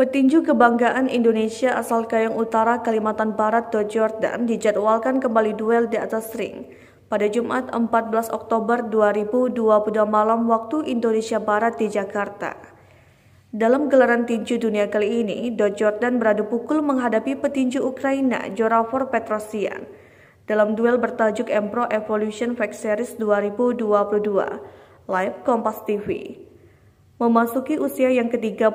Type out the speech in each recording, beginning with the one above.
Petinju kebanggaan Indonesia asal Kayong Utara, Kalimantan Barat, Do Jordan dijadwalkan kembali duel di atas ring. Pada Jumat 14 Oktober 2022 malam waktu Indonesia Barat di Jakarta. Dalam gelaran tinju dunia kali ini, Do Jordan beradu pukul menghadapi petinju Ukraina, Joravor Petrosian. Dalam duel bertajuk Empro Evolution Fight Series 2022, live Kompas TV. Memasuki usia yang ke-35,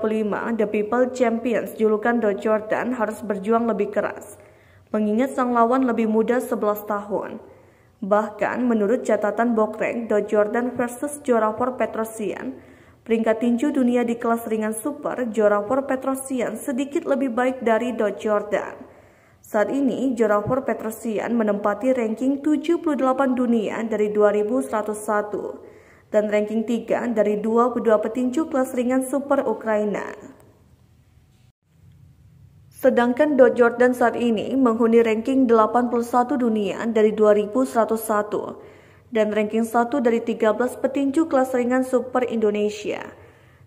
The People Champions julukan The Jordan harus berjuang lebih keras, mengingat sang lawan lebih muda 11 tahun. Bahkan, menurut catatan Bokrek, The Jordan versus Jorafor Petrosian, peringkat tinju dunia di kelas ringan super, Jorafor Petrosian sedikit lebih baik dari The Jordan. Saat ini, Jorafor Petrosian menempati ranking 78 dunia dari 2101 dan ranking 3 dari 22 petinju kelas ringan Super Ukraina. Sedangkan Dot Jordan saat ini menghuni ranking 81 dunia dari 2101 dan ranking 1 dari 13 petinju kelas ringan Super Indonesia.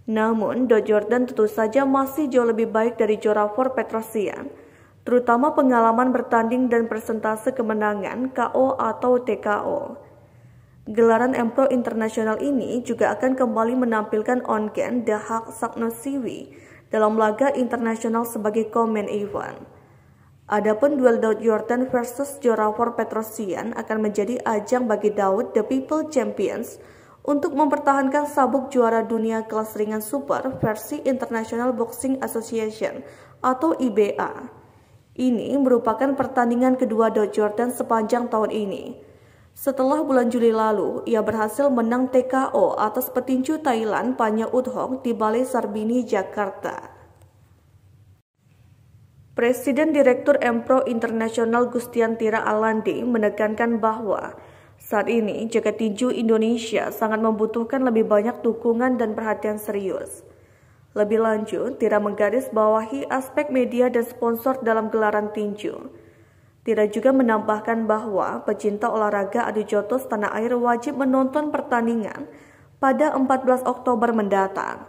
Namun, Dot Jordan tentu saja masih jauh lebih baik dari Jorafor Petrosian, terutama pengalaman bertanding dan persentase kemenangan KO atau TKO. Gelaran Empro Internasional ini juga akan kembali menampilkan Ongen Dahak Siwi dalam laga internasional sebagai komen event. Adapun duel Daud Jordan versus Joravor Petrosian akan menjadi ajang bagi Daud The People Champions untuk mempertahankan sabuk juara dunia kelas ringan super versi International Boxing Association atau IBA. Ini merupakan pertandingan kedua Daud Jordan sepanjang tahun ini. Setelah bulan Juli lalu, ia berhasil menang TKO atas petinju Thailand Panya Uthong di Balai Sarbini, Jakarta. Presiden Direktur Empro Internasional Gustian Tira Alandi menekankan bahwa saat ini jaga tinju Indonesia sangat membutuhkan lebih banyak dukungan dan perhatian serius. Lebih lanjut, Tira menggaris bawahi aspek media dan sponsor dalam gelaran tinju tidak juga menambahkan bahwa pecinta olahraga adu jotos tanah air wajib menonton pertandingan pada 14 Oktober mendatang.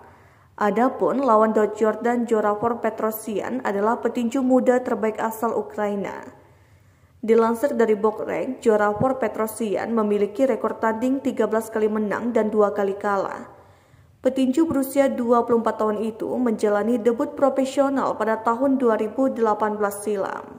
Adapun lawan Dot Jordan Jorafor Petrosian adalah petinju muda terbaik asal Ukraina. Dilansir dari Bokrek, Jorafor Petrosian memiliki rekor tanding 13 kali menang dan dua kali kalah. Petinju berusia 24 tahun itu menjalani debut profesional pada tahun 2018 silam.